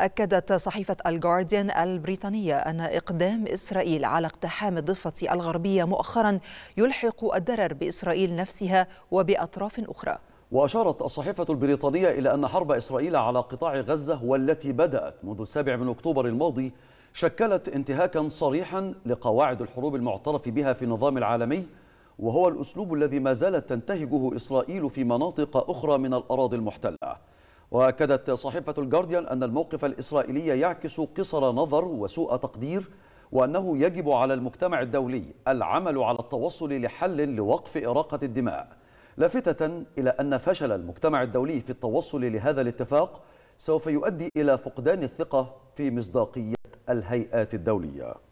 أكدت صحيفة الجارديان البريطانية أن إقدام إسرائيل على اقتحام الضفة الغربية مؤخرا يلحق الضرر بإسرائيل نفسها وبأطراف أخرى وأشارت الصحيفة البريطانية إلى أن حرب إسرائيل على قطاع غزة والتي بدأت منذ السابع من أكتوبر الماضي شكلت انتهاكا صريحا لقواعد الحروب المعترف بها في النظام العالمي وهو الأسلوب الذي ما زالت تنتهجه إسرائيل في مناطق أخرى من الأراضي المحتلة وأكدت صحيفة الجارديان أن الموقف الإسرائيلي يعكس قصر نظر وسوء تقدير وأنه يجب على المجتمع الدولي العمل على التوصل لحل لوقف إراقة الدماء لافتة إلى أن فشل المجتمع الدولي في التوصل لهذا الاتفاق سوف يؤدي إلى فقدان الثقة في مصداقية الهيئات الدولية